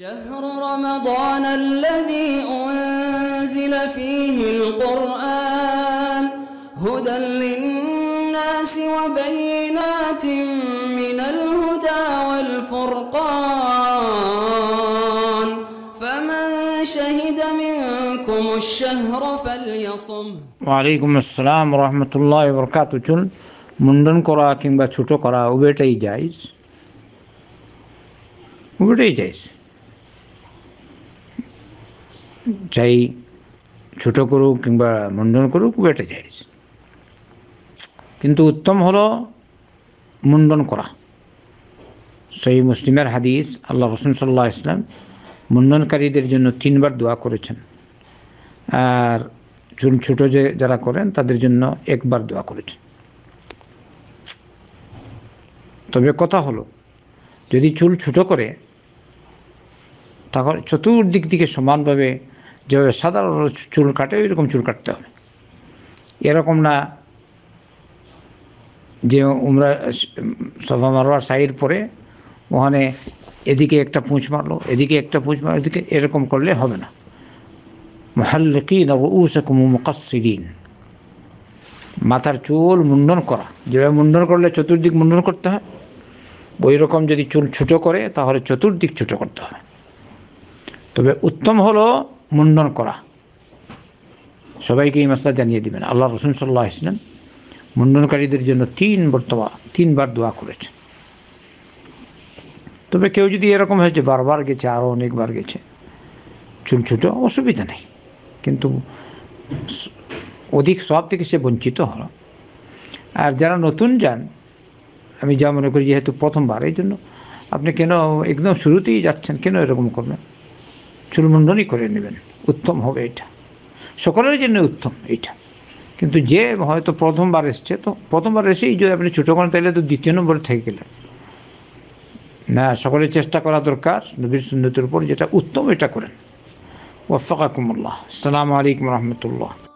شهر رمضان الذي أنزل فيه القرآن هدى للناس وبينات من الهدى والفرقان فمن شهد منكم الشهر فليصم وعليكم السلام ورحمة الله وبركاته جل مندن قرأ كنبا چھوٹو قرأ وبيتا جائز وبيتا جائز চাই ছোট করুক কিংবা মুন্ডন করুক ওয়েটে জায়েজ কিন্তু উত্তম হল মুন্ডন করা সেই মুসলিমের হাদিস আল্লাহ রসুন সাল্লাহ ইসলাম মুন্ডনকারীদের জন্য তিনবার দোয়া করেছেন আর চুল ছোটো যে যারা করেন তাদের জন্য একবার দোয়া করেছেন তবে কথা হলো যদি চুল ছোটো করে তখন চতুর্দিক থেকে সমানভাবে যেভাবে সাধারণ চুল কাটে ওই রকম চুল কাটতে হবে এরকম না যে উমরা সফা মারোয়ার সাইড পরে ওখানে এদিকে একটা পুঁচ মারলো এদিকে একটা পুঁচ মারলো এদিকে এরকম করলে হবে না মহাল্লিকিন রুসকুম মুকাসসিরিন মাথার চুল মুন্ডন করা যেভাবে মুন্ডন করলে চতুর্দিক মুন্ডন করতে হয় ওই রকম যদি চুল ছুটো করে তাহলে চতুর্দিক ছুটো করতে হয় তবে উত্তম হলো মুন্ডন করা সবাইকে এই মশলা জানিয়ে দেবেন আল্লাহ রসুন সাল্লাহ ইসলাম মুন্ডনকারীদের জন্য তিন বর্তবা তিনবার দোয়া করেছে তবে কেউ যদি এরকম হয়েছে বারবার গেছে আরও অনেকবার গেছে চুল ছুটো অসুবিধা নেই কিন্তু অধিক সব থেকে সে বঞ্চিত হলো আর যারা নতুন যান আমি যা মনে করি যেহেতু প্রথমবার এই জন্য আপনি কেন একদম শুরুতেই যাচ্ছেন কেন এরকম করবেন চুলমুন্ডনই করে নেবেন উত্তম হবে এটা সকলের জন্য উত্তম এটা কিন্তু যে হয়তো প্রথমবার এসছে তো প্রথমবার এসেই যদি আপনি ছোটো করেন তাহলে তো দ্বিতীয় নম্বরে থেকে গেলেন না সকলের চেষ্টা করা দরকার নবীর সুন্দরের উপর যেটা উত্তম এটা করেন ওয়াফাকুমুল্লাহ আসসালামু আলাইকুম রহমতুল্লাহ